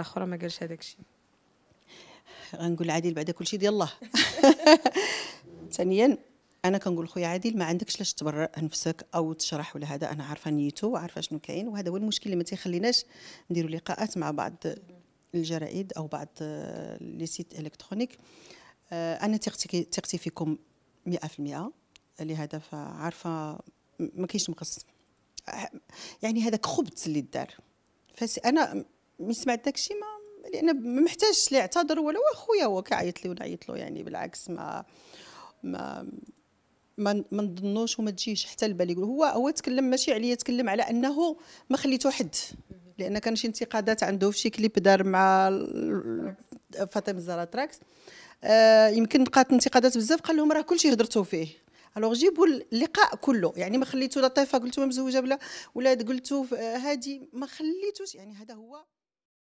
اخرى ما قالش هذاك الشيء غنقول عادل بعد كل شيء ديال الله ثانيا انا كنقول خويا عادل ما عندكش لاش تبرر نفسك او تشرح ولا هذا انا عارفه نيته وعارفه شنو كاين وهذا هو المشكل اللي ما تيخليناش نديروا لقاءات مع بعض الجرائد او بعض آه، لي سيت الكترونيك آه، انا ثقتي فيكم 100% لهذا فعارفه ما كاينش مقص يعني هذاك خبث اللي دار فانا مش سمعت داك الشيء ما لان ما محتاجش لي اعتذر ولا خويا هو كيعيط لي ونعيط له يعني بالعكس ما ما ما ما نظنوش وما تجيش حتى البال يقول هو هو تكلم ماشي عليا تكلم على انه ما خليته حد لان كان شي انتقادات عنده في شي كليب دار مع فاطمه الزهراء تراكس آه يمكن لقات انتقادات بزاف قال لهم راه كلشي هضرتو فيه الوغ جيبوا اللقاء كله يعني ما خليتو لطيفه قلتو مزوجه بلا ولاد قلتو هادي ما خليتوش يعني هذا هو